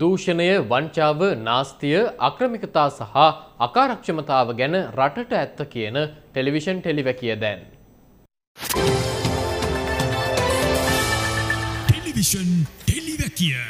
දූෂණය වංචාව නාස්තිය අක්‍රමිකතා සහ අකාරක්ෂමතාව ගැන රටට ඇත්ත කියන ටෙලිවිෂන් ටෙලිවැකිය දැන්. ටෙලිවිෂන් ටෙලිවැකිය.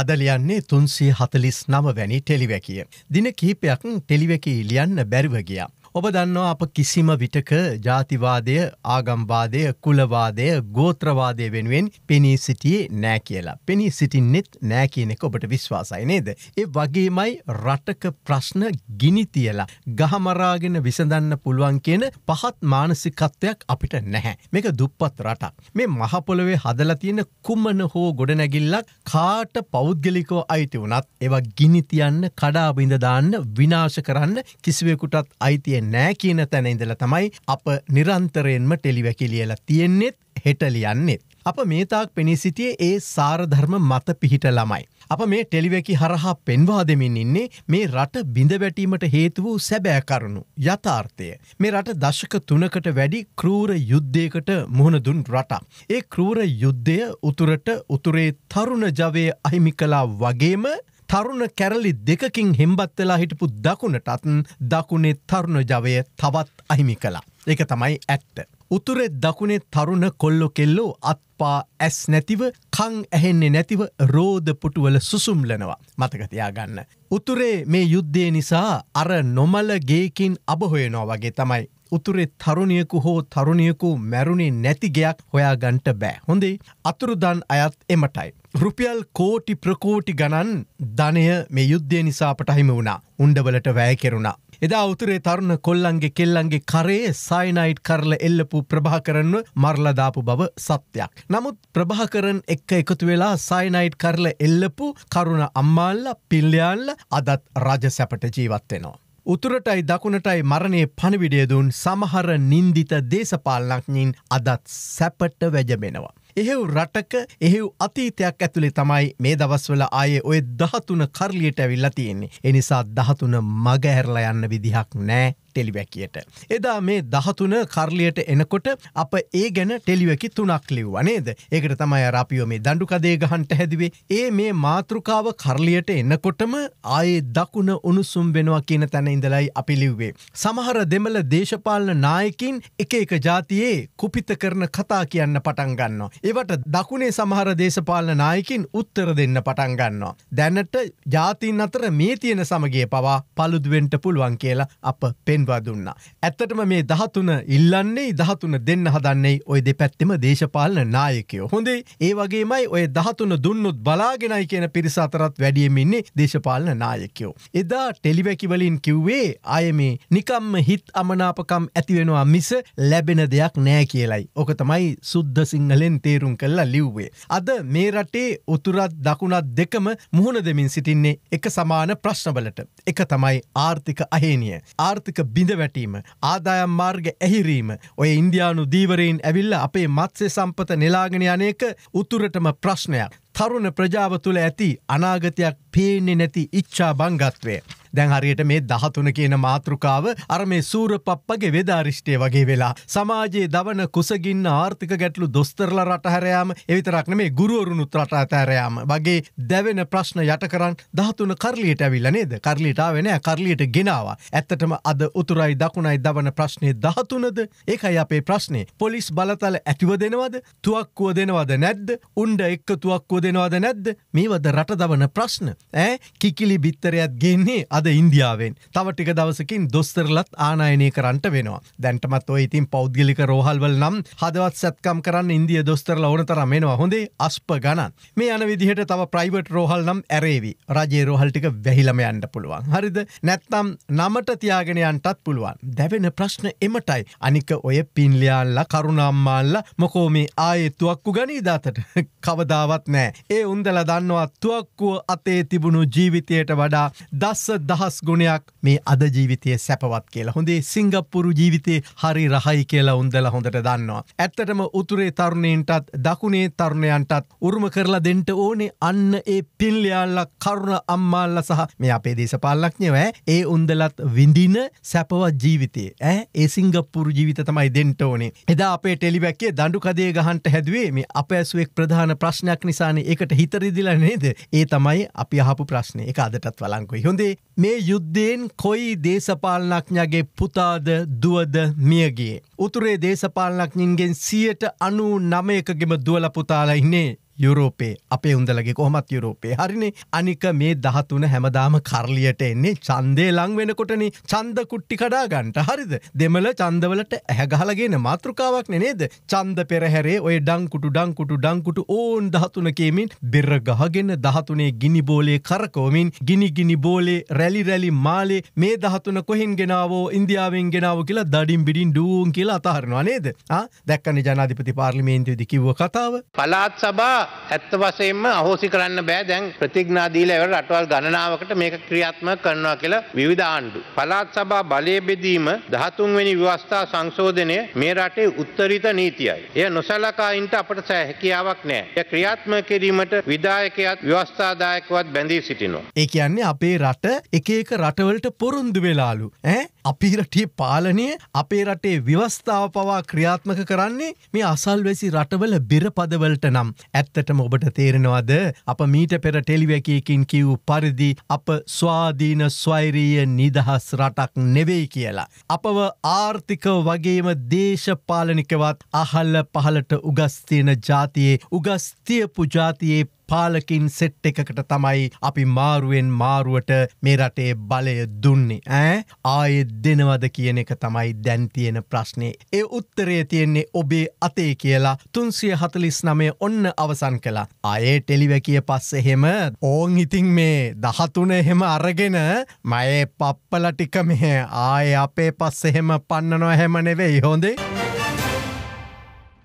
අදලියන්නේ තුන්සේ හතලිස් නම වැනි ටෙලිවැකිය. දින කීපයක් ටෙලිවැකී ලියන්න බැරිවගියා. ඔබ දන්නවා අප කිසිම විටක ජාතිවාදය ආගම්වාදය කුලවාදය ගෝත්‍රවාදය වෙනුවෙන් පෙනී සිටියේ නෑ කියලා. පෙනී සිටින්නෙත් නෑකියනෙක ඔබට විශ්වාසයි නේද. ඒ වගේමයි රටක ප්‍රශ්න ගිනිතියලා ගහමරාගෙන විසඳන්න පුළුවන් කියන පහත් මානසිකත්වයක් අපිට නැහැ. මේක දුප්පත් රටක්. මේ මහපොළොවේ හදලා තියෙන කුම්මන හෝ ගොඩනැගිල්ලක් කාට පෞද්ගලිකෝ අයිති වනත් ඒවා ගිනිතියන්න කඩාබිඳ දාන්න විනාශ කරන්න කිසිවෙකුටත් අයිතිය ලැබෙන්නේ නෑ කියන තැන ඉඳල තමයි අප නිරන්තරයෙන්ම ටෙලිවැකිලියල තියෙන්නෙත් හෙටලියන්නෙත්. අප මේතාක් පෙනී සිටියේ ඒ සාරධර්ම මත පිහිට ළමයි. අප මේ ටෙලිවැකි හරහා පෙන්වා දෙමින් ඉන්නේ මේ රට බිඳවැටීමට හේතු වූ සැබෑ කරුණු යථාර්ථය. මේ රට දශක තුනකට වැඩි කරූර යුද්ධයකට මුහුණ දුන් රට. ඒ කරූර යුද්ධය උතුරට උතුරේ තරුණ ජවය අහිමි කලා වගේම තරුණ කැරලි දෙකකින් හෙම්බත් වෙලා හිටපු දකුණටත් දකුණේ තරුණ ජවය තවත් අහිමි කලා. එක තමයි ඇත්ත. උතුරෙ දකුණේ තරුණ කොල්ලො කෙල්ලෝ අත්පා ඇස් නැතිව කං ඇහෙන්නේ නැතිව රෝධපුටුවල සුසුම්ලනවා මතකතියා ගන්න. උතුරේ මේ යුද්ධය නිසා අර නොමල ගේකින් අබහොයනෝ වගේ තමයි උතුරේ තරුණියකු හෝ තරුණියකු මැරුණේ නැති ගයක් හොයා ගන්ට බෑ. හොඳේ අතුරුදන් අයත් එමටයි. රුපියල් කෝටි ප්‍රකෝටි ගණන් ධනය මේ යුද්ධය නිසාපට හිම වුණා උන්ඩවලට වැය කෙරුණා. එදා උතුරේ තරුණ කොල්ලන්ගේ කෙල්ලන්ගේ කරේ සයිනයිට් කරල එල්ලපු ප්‍රභාකරන්ව මරලදාපු බව සත්‍යයක්. නමුත් ප්‍රභාකරන් එක්ක එකතු වෙලා සයිනයිට් කරල එල්ලපු කරුණ අම්මාල්ල පිල්ලයාල්ල අදත් රජ සැපට ජීවත්වෙනවා. උතුරටයි දකුණටයි මරණය පණවිඩයදුන් සමහර නින්දිත දේශපාලනක්ඥින් අදත් සැපට වැජබෙනවා. එහෙව් රටක එහෙව් අතීතයක් ඇතුළේ තමයි මේ දවස්වල ආයේ ඔය දහතුන කරලියට ඇවිල්ලා තියෙන්නේ. එනිසා දහතුන මගහැරලා යන්න විදිහක් නෑ. ටෙලිවැැකියට. එදා මේ දහතුන කරලියට එනකොට අප ඒ ගැන ටෙලිවැකි තුනක් ලිව් අනේද ඒකට තමයි රාපියෝ මේ දඩුකදේ ගහන්ට හැදිවේ ඒ මේ මාතෘකාව කරලියට එන්නකොටම ආයේ දකුණ උණුසුම් වෙනවා කියන තැන ඉඳලයි අපි ලිව්වේ. සමහර දෙමල දේශපාලන නායකින් එක එක ජාතියේ කුපිත කරන කතා කියන්න පටන් ගන්නවා. ඒවට දකුණේ සමහර දේශපාලන නායකින් උත්තර දෙන්න පටන් ගන්නවා. දැනට ජාතින් අතර මේ තියෙන සමගේ පවා පළුදුවෙන්ට පුළුවන් කියලා අප පෙන්වා දුන්නා. ඇත්තටම මේ දහතුන ඉල්ලන්නේ දහතුන දෙන්න හදන්නේ ඔය දෙපැත්තෙම දේශපාලන නායකයෝ. හොඳේ ඒ වගේමයි ඔය දහතුන දුන්නුත් බලාගෙනයි කියන පිරිස අතරත් වැඩියමින්නේ දේශපාලන නායකයෝ. එදා ටෙලිවැකිවලින් කිව්වේ අය මේ නිකම්ම හිත් අමනාපකම් ඇතිවෙනවා මිස ලැබෙන දෙයක් නෑ කියලයි. ඕක තමයි සුද්ධ සිංහලෙන් තේ තේරුම් කල්ලා ලිව්වේ. අද මේ රටේ උතුරත් දකුණත් දෙකම මුහුණ දෙමින් සිටින්නේ එක සමාන ප්‍රශ්නවලට. එක තමයි ආර්ථික අහේනිය. ආර්ථික බිඳ වැටීම. ආදායම් මාර්ග ඇහිරීම. ඔය ඉන්දයානු දීවරයෙන් ඇවිල්ල අපේ මත්සේ සම්පත නෙලාගෙන යනයක උතුරටම ප්‍රශ්නයක්. තරුණ ප්‍රජාව තුළ ඇති අනාගතයක් පේන්නේ නැති ඉච්චා බංගත්වය. දැන් හරියට මේ දහතුන කියන මාතෘකාව අර මේ සූර පප්පගේ වෙදාරිෂ්ටය වගේ වෙලා සමාජයේ දවන කුසගින්න ආර්ථික ගැටලු දොස්තරල රටහරයාම එවිතරක්න මේ ගුරුවරුණුත් රට අතෑරයාම වගේ දැවෙන ප්‍රශ්න යට කරන්න දහතුන කරලියට ඇවිල්ල නේද කරලිටා වෙන කරලියට ගෙනවා ඇත්තටම අද උතුරයි දකුණයි දවන ප්‍රශ්නය දහතුනද ඒකයි අපේ ප්‍රශ්නය පොලිස් බලතල ඇතිව දෙනවද තුවක්කුව දෙනවද නැද්ද උන්ඩ එක්ක තුවක්කුව දෙනවද නැද්ද මේවද රට දවන ප්‍රශ්න ඇ කිකිලි බිත්තරයක් ගෙන්නේ අද ඉන්දියාවෙන් තව ටික දවසකින් දොස්තරලත් ආනායනය කරන්නට වෙනවා දැන්ටමත් ඔය ඉතින් පෞද්ගලික රෝහල්වල් නම් හදවත් සැත්කම් කරන්න ඉන්දිය දොස්තරල ඕන තරමෙනවා හොඳේ අස්ප ගණන් මේ යන විදිහට තව ප්‍රයිවට් රෝහල් නම් ඇරේවි රජේ රෝහල්ටික වැහිලම යන්න පුළුවන් හරිද නැත්නම් නමට තියාගෙනයන්ටත් පුළුවන් දැවෙන ප්‍රශ්න එමටයි අනික ඔය පින්ලියල්ල කරුණම්මාල්ල මොකෝ මේ ආයෙත්තුවක්කු ගනීදාතට කවදාවත් නෑ ඒ උන්දල දන්නවා තුවක්කුව අතේ තිබුණු ජීවිතයට වඩා දස්සත් දහස් ගුණයක් මේ අද ජීවිතය සැපවත් කියලා හොඳේ සිංගප්පුරු ජීවිතේ හරි රහයි කියලා උන්දල හොඳට දන්නවා. ඇත්තටම උතුරේ තරුණයන්ටත් දකුණේ තරුණයන්ටත් උරුම කරලා දෙන්ට ඕනේ අන්න ඒ පිල්ලයාල්ල කරුණ අම්මාල්ල සහ මේ අපේ දේශපාලක්ඥව ඒ උන්දලත් විඳින සැපවත් ජීවිතේ ඇ ඒ සිංගප්පුරු ජීවිත තමයි දෙන්ට ඕනේ. එදා අපේ ටෙලිබැක්කේ දඩු කදේ ගහන්ට හැදුවේ මේ අප ඇසුවෙක් ප්‍රධාන ප්‍රශ්නයක් නිසානේ එකට හිතරිදිල නේද ඒ තමයි අපි අහපු ප්‍රශ්නය එක අදටත් වලංකුයි හොඳේ මේ යුද්ධයෙන් කොයි දේශපාලනඥගේ පුතාද දුවද මියගේ. උතුරේ දේශපාලනඥින්ගෙන් සියට අනු නමයකගෙම දුවල පුතාලා ඉන්නේ. යුරෝපේ අපේ උන්දලගේ කොහමත් යුරෝපේ හරිනේ අනික මේ දහතුන හැමදාම කරලියට එන්නේ චන්දේ ලං වෙනකොටන චන්ද කුට්ටි කඩා ගන්ට හරිද දෙමල චන්දවලට ඇහැගහලගෙන මාතෘකාවක් නනේද චන්ද පෙරහැරේ ඔය ඩංකුටු ඩංකුටු ඩංකුටු ඕන් දහතුන කේමින් බෙර ගහගෙන දහතුනේ ගිනි බෝලේ කරකෝමින් ගිනි ගිනි බෝලේ රැලි රැලි මාලේ මේ දහතුන කොහෙන් ගෙනාවෝ ඉන්දියාවෙන් ගෙනාව කියලා දඩින් බිඩින් ඩුවන් කියලා අතහරනවා නේද දැක්කන ජනාධිපති පාර්ලිමේන්තුවදි කිව්ව කතාව පලාත් සබා ඇත්ත වශයෙන්ම අහෝසි කරන්න බෑ දැන් ප්‍රතිඥා දීලා ඒවට රටවල් ගණනාවකට මේක ක්‍රියාත්මක කරනවා කියලා විවිධ ආණ්ඩු. පළාත් සභා බලය බෙදීම 13 වෙනි ව්‍යවස්ථා සංශෝධනය මේ රටේ උත්තරීත නීතියයි. එය නොසලකා ඉන්න අපට හැකියාවක් නෑ. එය ක්‍රියාත්මක කිරීමට විධායකයාත් ව්‍යවස්ථාදායකවත් බැඳී සිටිනවා. ඒ කියන්නේ අපේ රට එක එක රටවලට පොරොන්දු වෙලාලු. ඈ අපි රටේ පාලනය අපේ රටේ ව්‍යවස්ථාව පවා ක්‍රියාත්මක කරන්නේ මේ අසල්වැසි රටවල බිරපදවලට නම් ඇත්තටම ඔබට තේරෙනවාද අප මීට පෙර ටෙලිවැකයකින් කිව් පරිදි අප ස්වාධීන ස්වෛරීය නිදහස් රටක් නෙවෙයි කියලා. අපව ආර්ථික වගේම දේශපාලනිකවත් අහල්ල පහලට උගස්තියන ජාතියේ උගස්තියපු ජාතියේ පාලකින් සෙට් එකකට තමයි අපි මාරුවෙන් මාරුවට මේ රටේ බලය දුන්නේ ඇ ආයෙ දෙනවද කියන එක තමයි දැන්තියෙන ප්‍රශ්නේ. ඒ උත්තරේ තියෙන්නේ ඔබේ අතේ කියලා තුන්සිය හතලිස් නමේ ඔන්න අවසන් කලා. අයේ ටෙලිවැකිය පස්ස එහෙම ඕන් ඉතිං මේ දහතුන එහෙම අරගෙන මයේ පප්පලටික මෙහ ආය අපේ පස්ස එහෙම පන්නනො හැමනෙවෙයි හොඳේ.